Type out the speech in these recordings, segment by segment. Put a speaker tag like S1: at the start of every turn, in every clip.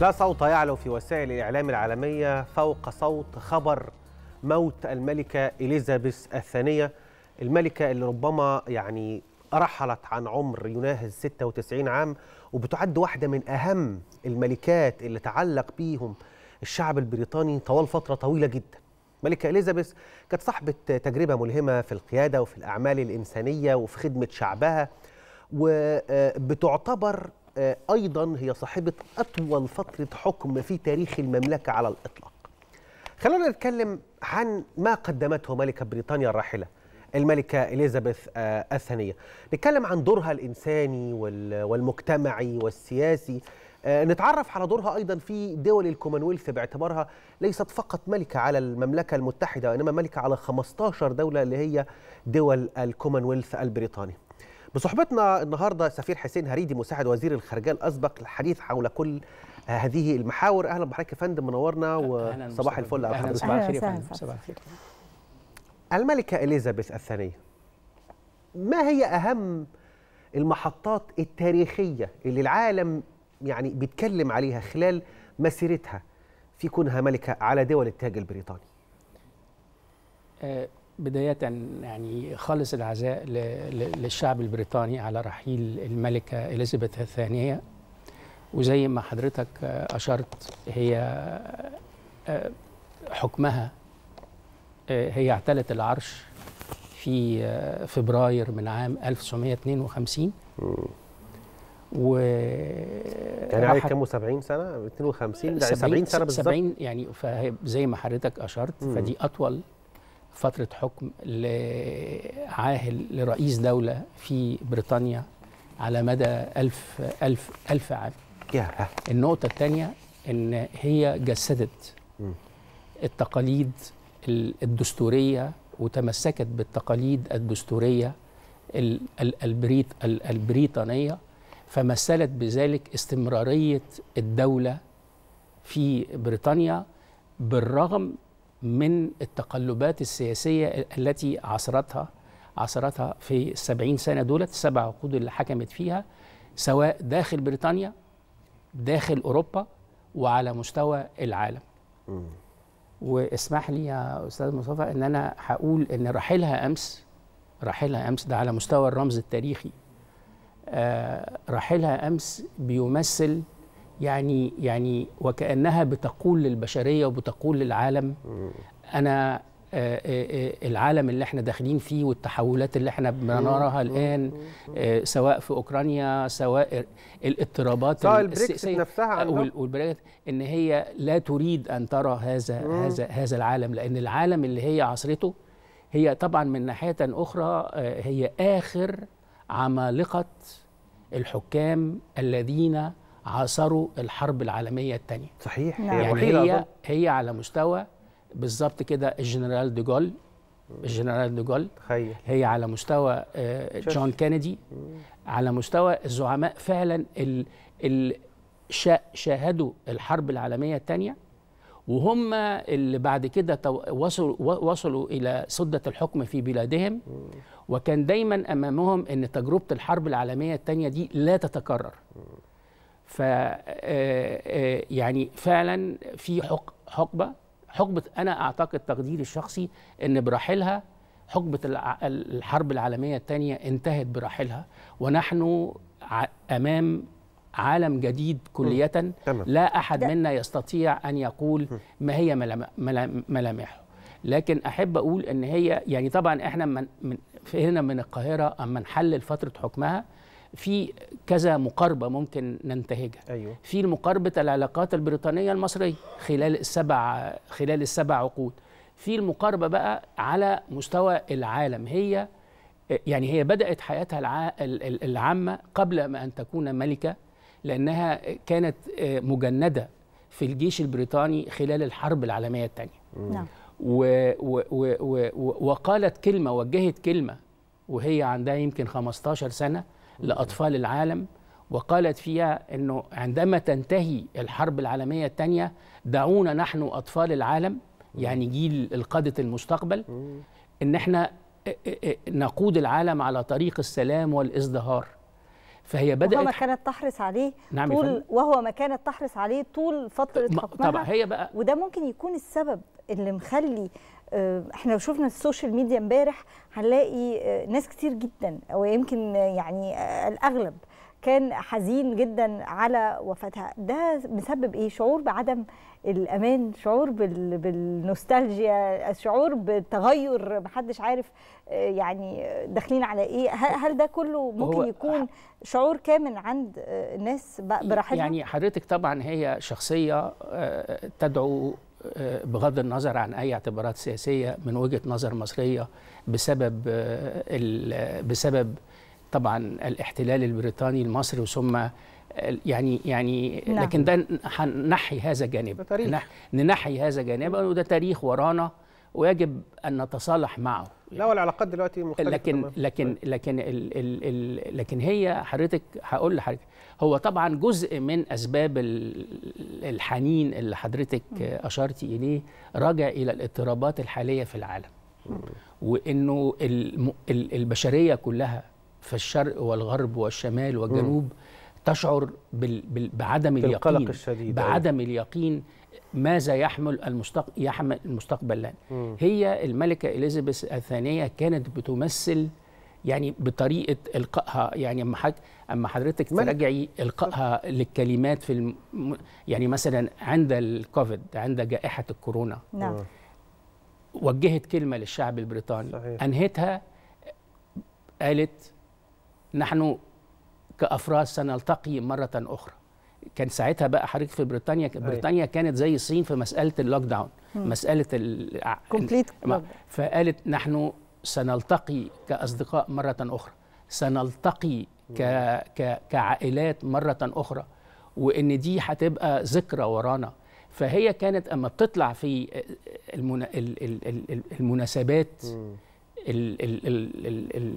S1: لا صوت يعلو في وسائل الإعلام العالمية فوق صوت خبر موت الملكة إليزابيث الثانية الملكة اللي ربما يعني رحلت عن عمر يناهز 96 عام وبتعد واحدة من أهم الملكات اللي تعلق بيهم الشعب البريطاني طوال فترة طويلة جدا ملكة إليزابيث كانت صاحبة تجربة ملهمة في القيادة وفي الأعمال الإنسانية وفي خدمة شعبها وبتعتبر آه، ايضا هي صاحبه اطول فتره حكم في تاريخ المملكه على الاطلاق خلونا نتكلم عن ما قدمته ملكه بريطانيا الراحله الملكة إليزابيث آه، الثانية نتكلم عن دورها الإنساني والمجتمعي والسياسي آه، نتعرف على دورها أيضا في دول الكومنولث باعتبارها ليست فقط ملكة على المملكة المتحدة وإنما ملكة على 15 دولة اللي هي دول الكومنولث البريطاني بصحبتنا النهارده سفير حسين هريدي مساعد وزير الخارجيه الاسبق للحديث حول كل هذه المحاور اهلا بحضرتك يا فندم منورنا وصباح الفل على حضرتك صباح الخير يا فندم صباح الملكه اليزابيث الثانيه ما هي اهم المحطات التاريخيه اللي العالم يعني بيتكلم عليها خلال مسيرتها في كونها ملكه على دول التاج البريطاني
S2: آه، بداية يعني خالص العزاء للشعب البريطاني على رحيل الملكة إليزابيث الثانية وزي ما حضرتك أشرت هي آه، حكمها آه، هي اعتلت العرش في آه، فبراير من عام 1952 و يعني عليك كام 70
S1: سنه 52
S2: 70 70 سنه بالظبط 70 يعني زي ما حضرتك اشرت فدي اطول فترة حكم لعاهل لرئيس دولة في بريطانيا على مدى ألف, ألف, ألف عام النقطة الثانية أن هي جسدت التقاليد الدستورية وتمسكت بالتقاليد الدستورية البريط البريطانية فمثلت بذلك استمرارية الدولة في بريطانيا بالرغم من التقلبات السياسية التي عصرتها عصرتها في السبعين سنة دولت السبع عقود اللي حكمت فيها سواء داخل بريطانيا داخل أوروبا وعلى مستوى العالم واسمح لي يا أستاذ مصطفى أن أنا هقول أن رحلها أمس رحلها أمس ده على مستوى الرمز التاريخي آه رحيلها أمس بيمثل يعني يعني وكانها بتقول للبشريه وبتقول للعالم انا آه، آه، آه، العالم اللي احنا داخلين فيه والتحولات اللي احنا بنراها الان سواء في اوكرانيا سواء الاضطرابات سواء نفسها والبريكسيت ان هي لا تريد ان ترى هذا هذا هذا العالم لان العالم اللي هي عصرته هي طبعا من ناحيه اخرى هي اخر عمالقه الحكام الذين عاصروا الحرب العالمية الثانية صحيح نعم. يعني هي, هي على مستوى بالظبط كده الجنرال دوجول الجنرال دوجول هي على مستوى آه، جون كينيدي على مستوى الزعماء فعلا ال ال شاهدوا الحرب العالمية الثانية وهم اللي بعد كده وصلوا وصلوا الى سده الحكم في بلادهم وكان دايما امامهم ان تجربه الحرب العالميه الثانيه دي لا تتكرر ف آه، آه، يعني فعلا في حقبه حقبه انا اعتقد تقديري الشخصي ان براحلها حقبه الحرب العالميه الثانيه انتهت براحلها ونحن امام عالم جديد كلية لا أحد منا يستطيع أن يقول ما هي ملامحه لكن أحب أقول أن هي يعني طبعا إحنا من, من هنا من القاهرة أما نحلل فترة حكمها في كذا مقاربه ممكن ننتهجها أيوه. في مقاربه العلاقات البريطانيه المصريه خلال السبع خلال السبع عقود في المقاربه بقى على مستوى العالم هي يعني هي بدات حياتها الع... العامه قبل ما ان تكون ملكه لانها كانت آه، مجنده في الجيش البريطاني خلال الحرب العالميه الثانيه نعم و... و... و... وقالت كلمه وجهت كلمه وهي عندها يمكن 15 سنه لأطفال العالم وقالت فيها أنه عندما تنتهي الحرب العالمية الثانية دعونا نحن أطفال العالم يعني جيل القادة المستقبل أن احنا نقود العالم على طريق السلام والازدهار فهي بدات وهو ما كانت
S3: تحرص عليه نعم طول وهو ما كانت تحرص عليه طول فتره حكمها طبعا هي بقى وده ممكن يكون السبب اللي مخلي آه، احنا شفنا السوشيال ميديا امبارح هنلاقي آه، ناس كتير جدا او يمكن آه، يعني آه، الاغلب كان حزين جدا على وفاتها ده مسبب ايه شعور بعدم الامان شعور بال... بالنوستالجيا شعور بالتغير محدش عارف يعني داخلين على ايه هل ده كله ممكن يكون شعور كامن عند الناس براحتها يعني
S2: حضرتك طبعا هي شخصيه تدعو بغض النظر عن اي اعتبارات سياسيه من وجهه نظر مصريه بسبب بسبب طبعا الاحتلال البريطاني المصري ثم يعني يعني لكن ده هنحي هذا جانبا ننحي هذا جانبا وده تاريخ ورانا ويجب ان نتصالح معه لا والعلاقات دلوقتي مختلفه لكن طبعا. لكن طيب. لكن الـ الـ الـ لكن هي حضرتك هقول لحضرتك هو طبعا جزء من اسباب الحنين اللي حضرتك اشرتي اليه راجع الى الاضطرابات الحاليه في العالم وانه البشريه كلها في الشرق والغرب والشمال والجنوب تشعر أيوه. بعدم اليقين القلق الشديد بعدم اليقين ماذا يحمل المستقبل يحمل المستقبل لنا هي الملكه اليزابيث الثانيه كانت بتمثل يعني بطريقه القائها يعني اما حضرتك اما حضرتك تراجعي القائها للكلمات في الم... يعني مثلا عند الكوفيد عند جائحه الكورونا نعم وجهت كلمه للشعب البريطاني صحيح. انهتها قالت نحن كافراد سنلتقي مره اخرى كان ساعتها بقى حضرتك في بريطانيا أيوة. بريطانيا كانت زي الصين في مساله اللوك داون مساله كومبليت فقالت نحن سنلتقي كاصدقاء مره اخرى سنلتقي ك... ك... كعائلات مره اخرى وان دي هتبقى ذكرى ورانا فهي كانت اما بتطلع في المنا... المناسبات ال... ال... ال...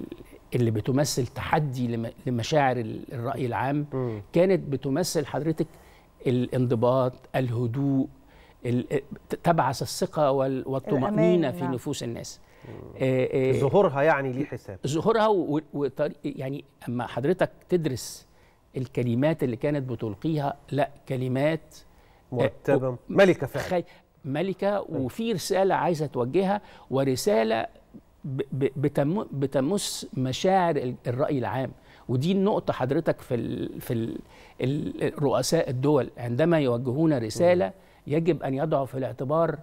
S2: اللي بتمثل تحدي لمشاعر الرأي العام كانت بتمثل حضرتك الانضباط الهدوء آه، تبعث الثقة والطمأنينة في نعم. نفوس الناس آه، آه، ظهورها يعني ليه حساب ظهورها يعني اما حضرتك تدرس الكلمات اللي كانت بتلقيها لا كلمات مرتبه ملكه فعلا ملكه وفي رساله عايزه توجهها ورساله بتمس مشاعر الراي العام ودي النقطه حضرتك في الـ في الـ الرؤساء الدول عندما يوجهون رساله يجب ان يضعوا في الاعتبار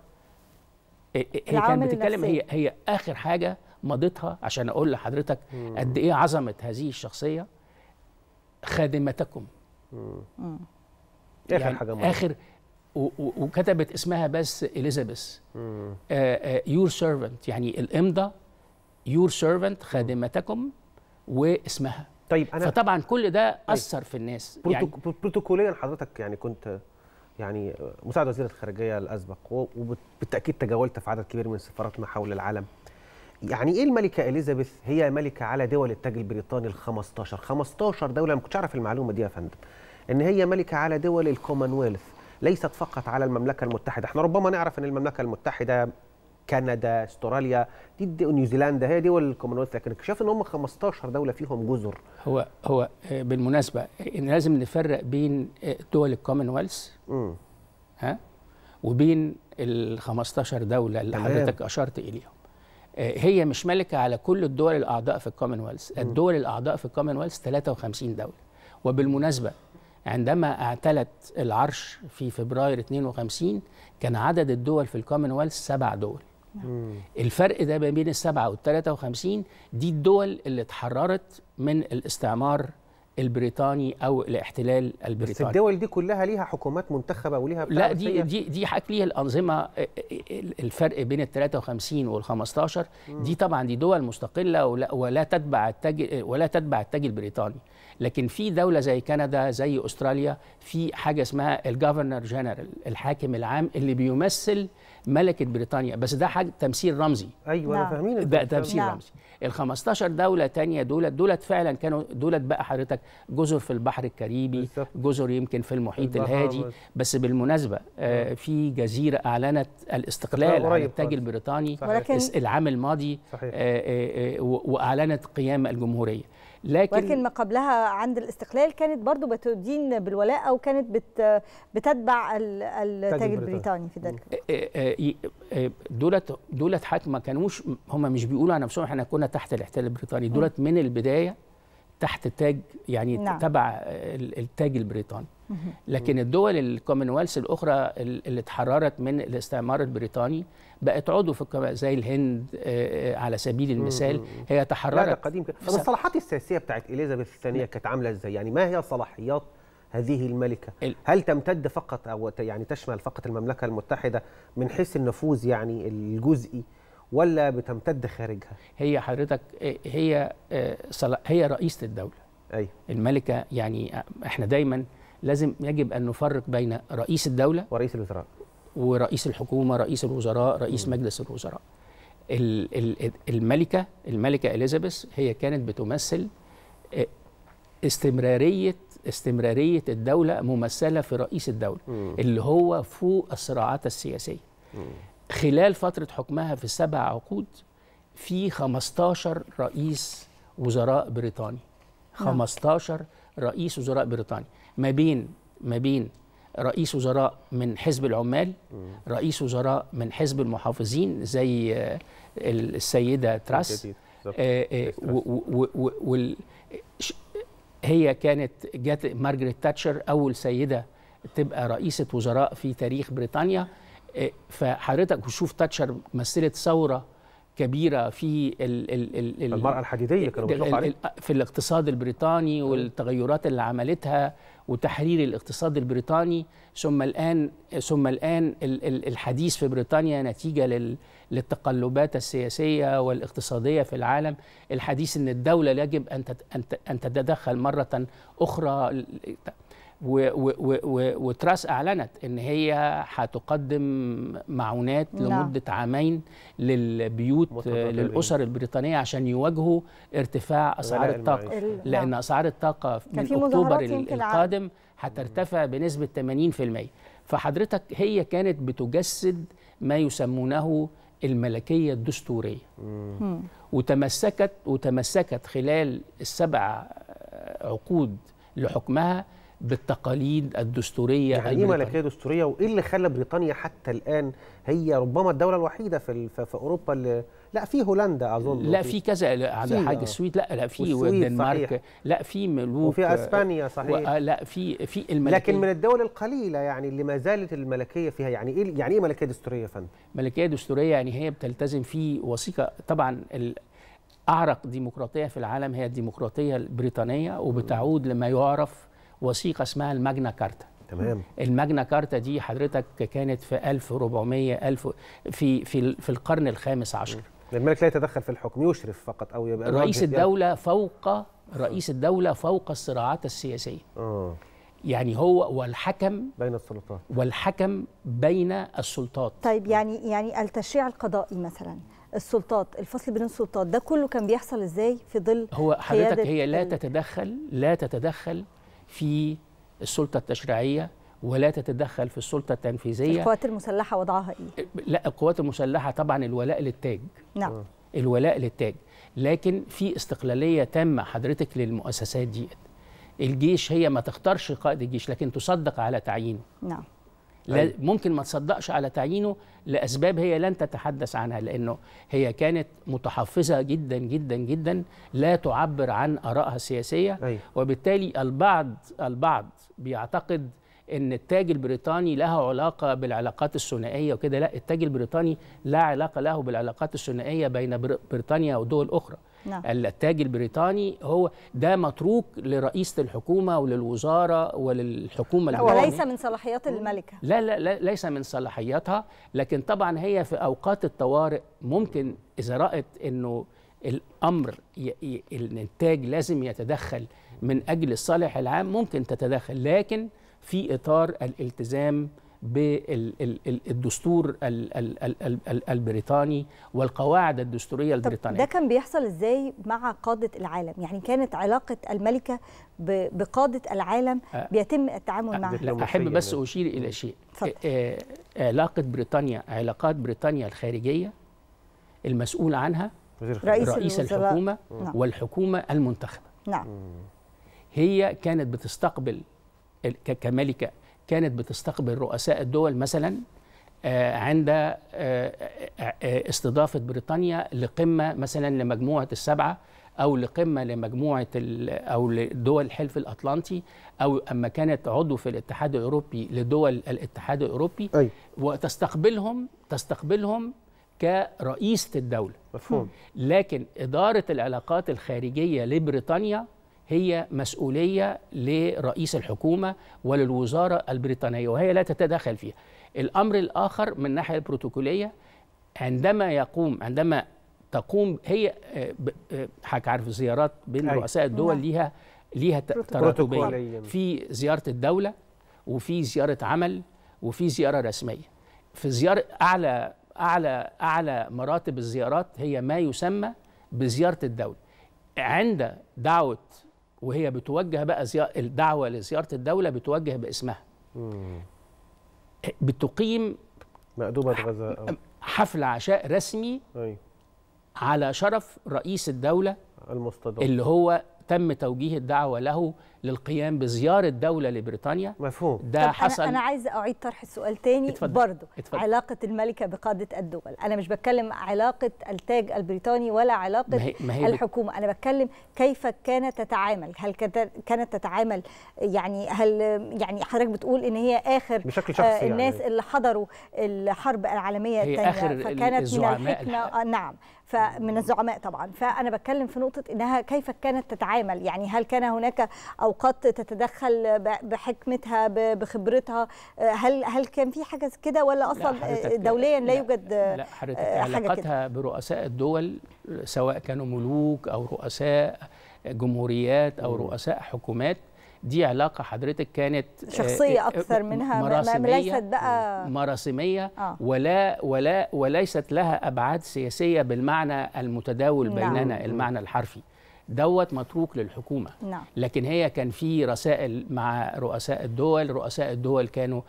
S2: هي كانت بتتكلم هي هي اخر حاجه مضتها عشان اقول لحضرتك قد ايه عظمه هذه الشخصيه خادمتكم يعني اخر حاجه اخر وكتبت اسمها بس اليزابيث يور سيرفنت آه، آه، يعني الامضه يور سيرفنت خادمتكم واسمها طيب انا فطبعا كل ده طيب. اثر طيب. في الناس يعني
S1: بروتوكوليا حضرتك يعني كنت يعني مساعد وزير الخارجيه الاسبق وبالتاكيد تجاولت في عدد كبير من سفاراتنا حول العالم يعني ايه الملكه اليزابيث هي ملكه على دول التاج البريطاني ال 15 15 دوله ما كنتش اعرف المعلومه دي يا فندم ان هي ملكه على دول الكومنولث ليست فقط على المملكه المتحده احنا ربما نعرف ان المملكه المتحده كندا استراليا دي, دي نيوزيلندا هي دول الكومنولث لكن اكتشفت ان هم 15 دوله فيهم جزر
S2: هو هو آه، بالمناسبه لازم نفرق بين آه، دول الكومنولث ها وبين ال 15 دوله اللي حضرتك اشرت اليهم آه، هي مش مالكه على كل الدول الاعضاء في الكومنولث الدول الاعضاء في الكومنولث 53 دوله وبالمناسبه عندما اعتلت العرش في فبراير 52 كان عدد الدول في الكومنولث سبع دول نعم. الفرق ده ما بين السبعة والثلاثة وخمسين دي الدول اللي اتحررت من الاستعمار البريطاني او الاحتلال البريطاني بس الدول
S1: دي كلها ليها حكومات منتخبه وليها لا دي دي
S2: دي حاجه ليها الانظمه آه، آه، آه، الفرق بين ال 53 وال 15 دي طبعا دي دول مستقله ولا, ولا تتبع التاج ولا تتبع التاج البريطاني لكن في دوله زي كندا زي استراليا في حاجه اسمها الجفرنر جنرال الحاكم العام اللي بيمثل ملكه بريطانيا بس ده حاجه تمثيل رمزي ايوه نعم. فاهمين ده تمثيل نعم. رمزي ال 15 دوله تانية دولت دولت فعلا كانوا دولت بقى حضرتك جزر في البحر الكاريبي بالزبط. جزر يمكن في المحيط الهادي بس بالمناسبه آه،, آه في جزيره اعلنت الاستقلال عن التاج البريطاني العام الماضي آه آه, آه، واعلنت قيام الجمهوريه لكن لكن
S3: ما قبلها عند الاستقلال كانت برضو بتدين بالولاء او كانت بت بتتبع التاج البريطاني في ذلك
S2: إيه، إيه، إيه، دولت دولت حتى ما كانوش هم مش بيقولوا عن نفسهم احنا كنا تحت الاحتلال البريطاني دولت من البدايه تحت تاج يعني نعم. تبع التاج البريطاني لكن الدول الكومنولث الاخرى اللي اتحررت من الاستعمار البريطاني بقت عضو في الكومنولث زي الهند آه، آه، على سبيل المثال هي تحررت قديم
S1: طب الصلاحات السياسيه بتاعت اليزابيث الثانيه كانت عامله ازاي يعني ما هي صلاحيات هذه الملكة هل تمتد فقط أو يعني تشمل فقط المملكة المتحدة من حيث النفوذ يعني الجزئي
S2: ولا بتمتد خارجها هي حضرتك آه، هي هي رئيسة الدولة أي. الملكة يعني احنا دايما لازم يجب ان نفرق بين رئيس الدوله ورئيس الوزراء ورئيس الحكومه رئيس الوزراء رئيس مم. مجلس الوزراء الملكه الملكه اليزابيث هي كانت بتمثل آه، استمراريه استمراريه الدوله ممثله في رئيس الدوله مم. اللي هو فوق الصراعات السياسيه مم. خلال فتره حكمها في السبع عقود في 15 رئيس وزراء بريطاني 15 نعم. رئيس وزراء بريطاني ما بين ما بين رئيس وزراء من حزب العمال رئيس وزراء من حزب المحافظين زي آه، السيده تراس آه، آه، هي كانت جت مارجريت تاتشر اول سيده تبقى رئيسه وزراء في تاريخ بريطانيا فحضرتك وشوف تاتشر مثلت ثوره كبيره في ال ال ال المراه الحديديه كانوا بيطلقوا في الاقتصاد البريطاني والتغيرات اللي عملتها وتحرير الاقتصاد البريطاني ثم الان ثم الان الحديث في بريطانيا نتيجه للتقلبات السياسيه والاقتصاديه في العالم الحديث ان الدوله يجب ان ان تتدخل مره اخرى وتراس اعلنت ان هي هتقدم معونات لا. نعم. لمده عامين للبيوت للاسر البريطانيه عشان يواجهوا ارتفاع اسعار الطاقه لا. نعم. لان اسعار الطاقه من اكتوبر القادم هترتفع بنسبه 80% فحضرتك هي كانت بتجسد ما يسمونه الملكيه الدستوريه مم. وتمسكت وتمسكت خلال السبع عقود لحكمها بالتقاليد الدستوريه يعني ايه ملكيه
S1: دستوريه وايه اللي خلى بريطانيا حتى الان هي ربما الدوله الوحيده في في اوروبا اللي
S2: لا في هولندا اظن لا في كذا على حاجه آه. السويد لا لا في الدنمارك لا في ملوك وفي اسبانيا آه، صحيح آه، لا في في الملكيه لكن من
S1: الدول القليله يعني اللي ما
S2: زالت الملكيه فيها يعني ايه يعني ايه ملكيه دستوريه يا فندم؟ ملكيه دستوريه يعني هي بتلتزم في وثيقه طبعا اعرق ديمقراطيه في العالم هي الديمقراطيه البريطانيه وبتعود لما يعرف وثيقه اسمها الماجنا كارتا تمام الماجنا كارتا دي حضرتك كانت في 1400 1000 في في في القرن الخامس عشر الملك
S1: لا يتدخل في الحكم يشرف فقط او يبقى رئيس يعني. الدوله
S2: يعني. فوق رئيس الدوله فوق الصراعات السياسيه اه يعني هو والحكم بين السلطات والحكم بين السلطات
S3: طيب يعني يعني التشريع القضائي مثلا السلطات الفصل بين السلطات ده كله كان بيحصل ازاي في ظل هو
S2: حضرتك هي لا تتدخل لا تتدخل في السلطه التشريعيه ولا تتدخل في السلطه التنفيذيه القوات
S3: المسلحه وضعها ايه
S2: لا القوات المسلحه طبعا الولاء للتاج نعم الولاء للتاج لكن في استقلاليه تامه حضرتك للمؤسسات دي الجيش هي ما تختارش قائد الجيش لكن تصدق على تعيينه
S3: نعم لا طيب.
S2: ممكن ما تصدقش على تعيينه لاسباب هي لن تتحدث عنها لانه هي كانت متحفظه جدا جدا جدا لا تعبر عن ارائها السياسيه أيوة. وبالتالي البعض البعض بيعتقد ان التاج البريطاني لها علاقه بالعلاقات الثنائيه وكده لا التاج البريطاني لا علاقه له بالعلاقات الثنائيه بين بريطانيا ودول اخرى نعم. التاج البريطاني هو ده متروك لرئيسة الحكومة وللوزارة وللحكومة هو وليس
S3: من صلاحيات الملكة
S2: لا, لا لا ليس من صلاحياتها لكن طبعا هي في أوقات الطوارئ ممكن إذا رأت أنه الأمر الإنتاج لازم يتدخل من أجل الصالح العام ممكن تتدخل لكن في إطار الالتزام بالدستور البريطاني والقواعد الدستوريه البريطانيه ده
S3: كان بيحصل ازاي مع قاده العالم يعني كانت علاقه الملكه بقاده العالم بيتم التعامل معها احب
S2: بس اشير الى شيء علاقه بريطانيا علاقات بريطانيا الخارجيه المسؤول عنها رئيس, رئيس الحكومه نعم. والحكومه المنتخبه نعم هي كانت بتستقبل كملكه كانت بتستقبل رؤساء الدول مثلا آه، عند آه، آه، استضافة بريطانيا لقمة مثلا لمجموعة السبعة أو لقمة لمجموعة أو لدول الحلف الأطلنطي أو أما كانت عضو في الاتحاد الأوروبي لدول الاتحاد الأوروبي أي. وتستقبلهم تستقبلهم كرئيسة الدولة مفهوم لكن إدارة العلاقات الخارجية لبريطانيا هي مسؤولية لرئيس الحكومة وللوزارة البريطانية وهي لا تتدخل فيها الأمر الآخر من الناحية البروتوكولية عندما يقوم عندما تقوم هي آه، آه، حضرتك عارف زيارات بين أي. أيوة. رؤساء الدول نعم. ليها ليها تراتبيه في زياره الدوله وفي زياره عمل وفي زياره رسميه في زياره اعلى اعلى اعلى مراتب الزيارات هي ما يسمى بزياره الدوله عند دعوه وهي بتوجه بقى زي... الدعوه لزياره الدوله بتوجه باسمها مم. بتقيم مأدوبة غزاء حفل عشاء رسمي أي. على شرف رئيس الدولة المستضاف اللي هو تم توجيه الدعوه له للقيام بزياره دوله لبريطانيا مفهوم ده حصل انا,
S3: عايزه اعيد طرح السؤال تاني اتفضل. برضه اتفضل. علاقه الملكه بقاده الدول انا مش بتكلم علاقه التاج البريطاني ولا علاقه ما هي ما هي الحكومه انا بتكلم كيف كانت تتعامل هل كانت تتعامل يعني هل يعني حضرتك بتقول ان هي اخر بشكل شخصي آه الناس يعني. اللي حضروا الحرب العالميه الثانيه فكانت من الحكمه آه نعم فمن الزعماء طبعا فانا بتكلم في نقطه انها كيف كانت تتعامل يعني هل كان هناك اوقات تتدخل بحكمتها بخبرتها هل هل كان في حاجه كده ولا اصلا لا دوليا لا, لا يوجد لا
S2: حضرتك آه، علاقتها برؤساء الدول سواء كانوا ملوك او رؤساء جمهوريات او رؤساء حكومات دي علاقه حضرتك كانت آه، شخصيه آه، اكثر منها ليست
S3: بقى
S2: مراسميه آه. ولا ولا وليست لها ابعاد سياسيه بالمعنى المتداول نعم. بيننا نعم. المعنى الحرفي دوت متروك للحكومه نعم. لكن هي كان في رسائل مع رؤساء الدول رؤساء الدول كانوا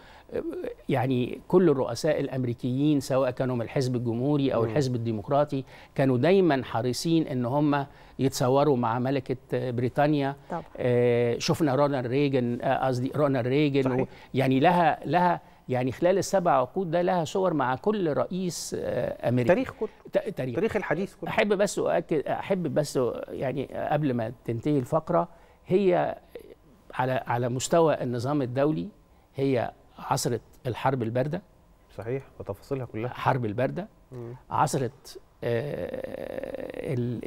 S2: يعني كل الرؤساء الامريكيين سواء كانوا من الحزب الجمهوري او الحزب الديمقراطي كانوا دايما حريصين ان هم يتصوروا مع ملكه بريطانيا طبعا. آه، شفنا رونالد ريجن آه، قصدي رونالد ريجن يعني لها لها يعني خلال السبع عقود ده لها صور مع كل رئيس آه، امريكي تاريخ كله تاريخ تاريخ الحديث كله احب بس اؤكد احب بس يعني قبل ما تنتهي الفقره هي على على مستوى النظام الدولي هي عصرة الحرب البارده صحيح وتفاصيلها كلها حرب البارده عصرة آه،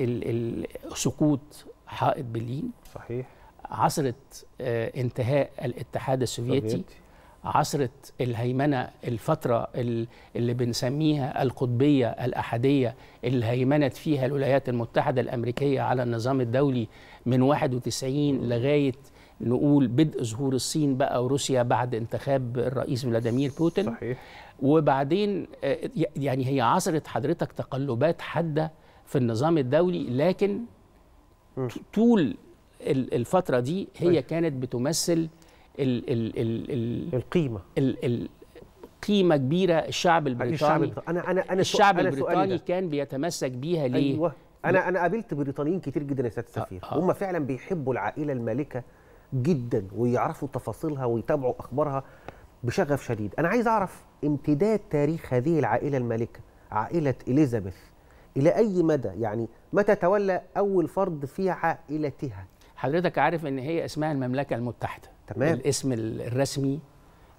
S2: سقوط حائط بلين صحيح عصرة آه، انتهاء الاتحاد السوفيتي عصرة الهيمنة الفترة اللي بنسميها القطبية الأحدية اللي هيمنت فيها الولايات المتحدة الأمريكية على النظام الدولي من 91 لغاية نقول بدء ظهور الصين بقى وروسيا بعد انتخاب الرئيس فلاديمير بوتين صحيح وبعدين آه، يعني هي عصرت حضرتك تقلبات حاده في النظام الدولي لكن طول الفتره دي هي طيب. كانت بتمثل ال ال ال الـ القيمه ال ال قيمه كبيره الشعب البريطاني الشعب البريطاني انا انا انا الشعب أنا البريطاني كان بيتمسك بيها ليه؟ أيوة. انا انا قابلت بريطانيين كتير جدا يا سياده آه، السفير آه. هم فعلا بيحبوا العائله
S1: المالكه جدا ويعرفوا تفاصيلها ويتابعوا اخبارها بشغف شديد انا عايز اعرف امتداد تاريخ هذه العائله المالكه عائله اليزابيث الى اي مدى يعني متى تولى اول فرد في عائلتها
S2: حضرتك عارف ان هي اسمها المملكه المتحده تمام. الاسم الرسمي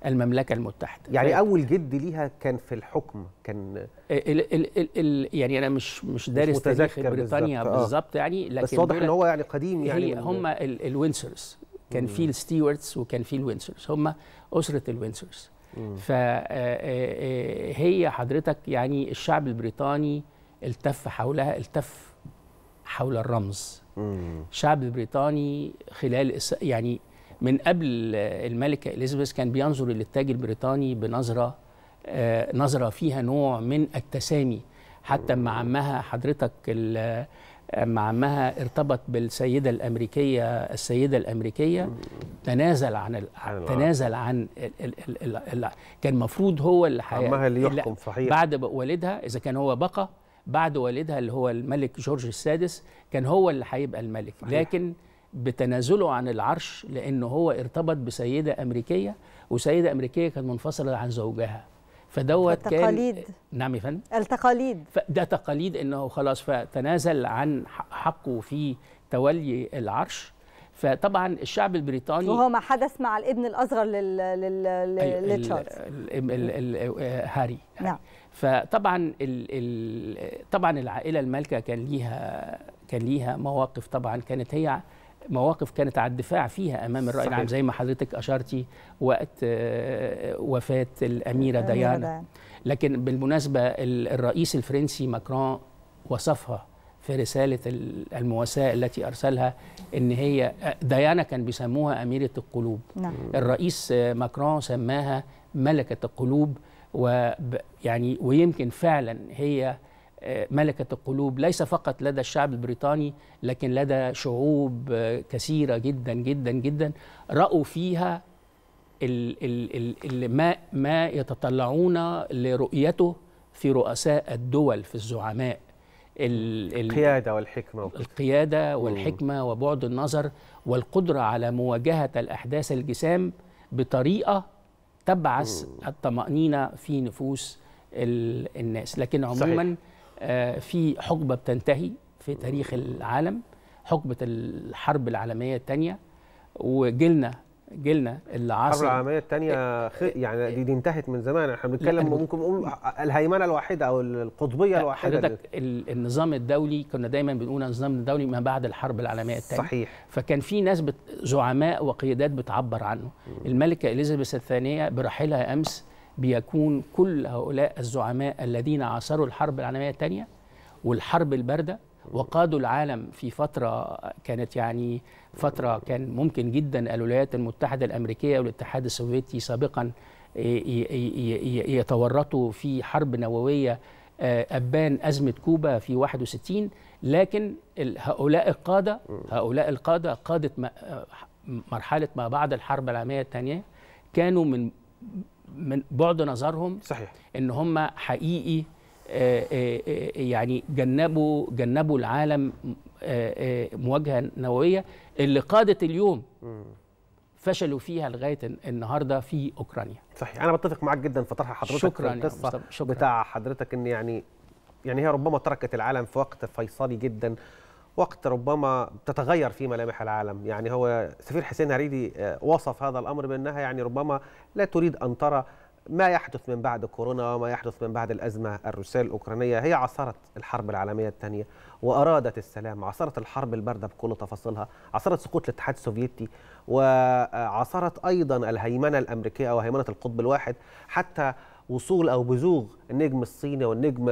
S2: المملكة المتحدة يعني ف... أول
S1: جد ليها كان في الحكم كان
S2: ال ال ال ال يعني أنا مش مش دارس مش تاريخ بريطانيا آه. بالظبط آه. يعني لكن بس واضح إن هو يعني قديم يعني هي هم الوينسرز كان مم. في الستيوارتس وكان في الوينسرز هم أسرة الوينسرز فهي آه، آه، حضرتك يعني الشعب البريطاني التف حولها التف حول الرمز مم. الشعب البريطاني خلال يعني من قبل الملكة إليزابيث كان بينظر للتاج البريطاني بنظرة آه، نظرة فيها نوع من التسامي حتى مع عمها حضرتك آه، مع عمها ارتبط بالسيدة الأمريكية السيدة الأمريكية تنازل عن ال... تنازل عن ال... ال... ال... كان المفروض هو اللي عمها اللي يحكم صحيح بعد والدها إذا كان هو بقى بعد والدها اللي هو الملك جورج السادس كان هو اللي هيبقى الملك صحيح. لكن بتنازله عن العرش لانه هو ارتبط بسيدة أمريكية وسيدة أمريكية كانت منفصلة عن زوجها فدوت كان التقاليد نعم يا فندم التقاليد ده تقاليد انه خلاص فتنازل عن حقه في تولي العرش فطبعا الشعب البريطاني وهو ما
S3: حدث مع الابن الاصغر لل لل أيوة، لتشارلز
S2: آه، هاري نعم فطبعا ال ال طبعا العائله المالكه كان ليها كان ليها مواقف طبعا كانت هي مواقف كانت على الدفاع فيها امام الراي العام زي ما حضرتك اشرتي وقت آه، وفاه الاميره ديانا لكن بالمناسبه الرئيس الفرنسي ماكرون وصفها في رساله المواساه التي ارسلها ان هي آه، ديانا كان بيسموها اميره القلوب نعم. الرئيس آه، ماكرون سماها ملكه القلوب ويعني ويمكن فعلا هي آه، ملكة القلوب ليس فقط لدى الشعب البريطاني لكن لدى شعوب آه، كثيرة جدا جدا جدا رأوا فيها الـ الـ الـ ما, ما يتطلعون لرؤيته في رؤساء الدول في الزعماء القيادة والحكمة القيادة والحكمة وبعد النظر والقدرة على مواجهة الأحداث الجسام بطريقة تبعث الطمأنينة في نفوس الناس لكن عموما صحيح. آه، في حقبه بتنتهي في تاريخ العالم حقبه الحرب العالميه الثانيه وجيلنا جيلنا اللي عاصر الحرب العالميه
S1: الثانيه آه، يعني دي, دي انتهت من زمان احنا بنتكلم ممكن نقول الهيمنه الواحده او القطبيه الواحده حضرتك
S2: النظام الدولي كنا دايما بنقول النظام الدولي ما بعد الحرب العالميه الثانيه صحيح فكان في ناس زعماء وقيادات بتعبر عنه الملكه اليزابيث الثانيه برحيلها امس بيكون كل هؤلاء الزعماء الذين عاصروا الحرب العالمية الثانية والحرب الباردة وقادوا العالم في فترة كانت يعني فترة كان ممكن جدا الولايات المتحدة الأمريكية والاتحاد السوفيتي سابقا يتورطوا في حرب نووية آه، أبان أزمة كوبا في 61 لكن هؤلاء القادة هؤلاء القادة قادة آه، مرحلة ما بعد الحرب العالمية الثانية كانوا من من بعد نظرهم صحيح ان هم حقيقي آه، آه، آه، يعني جنبوا جنبوا العالم مواجهه نوويه اللي قادت اليوم فشلوا فيها لغايه النهارده في اوكرانيا صحيح انا بتفق معاك
S1: جدا في طرح حضرتك شكرا في القصه شكرا. بتاع حضرتك ان يعني يعني هي ربما تركت العالم في وقت فيصلي جدا وقت ربما تتغير في ملامح العالم يعني هو سفير حسين هريدي آه، وصف هذا الأمر بأنها يعني ربما لا تريد أن ترى ما يحدث من بعد كورونا وما يحدث من بعد الأزمة الروسية الأوكرانية هي عصرت الحرب العالمية الثانية وأرادت السلام عصرت الحرب الباردة بكل تفاصيلها عصرت سقوط الاتحاد السوفيتي وعصرت أيضا الهيمنة الأمريكية أو هيمنة القطب الواحد حتى وصول او بزوغ النجم الصيني والنجم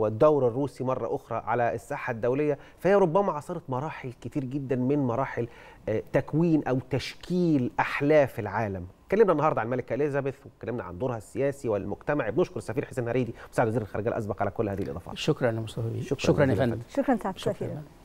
S1: والدور الروسي مره اخرى على الساحه الدوليه فهي ربما عصرت مراحل كتير جدا من مراحل آه، تكوين او تشكيل احلاف العالم اتكلمنا النهارده عن الملكه اليزابيث واتكلمنا عن دورها السياسي والمجتمعي بنشكر السفير حسين هريدي مساعد وزير الخارجيه الاسبق على كل هذه الاضافات
S2: شكرا يا مصطفى شكرا, شكرا
S1: يا فندم
S3: شكرا سعاده السفير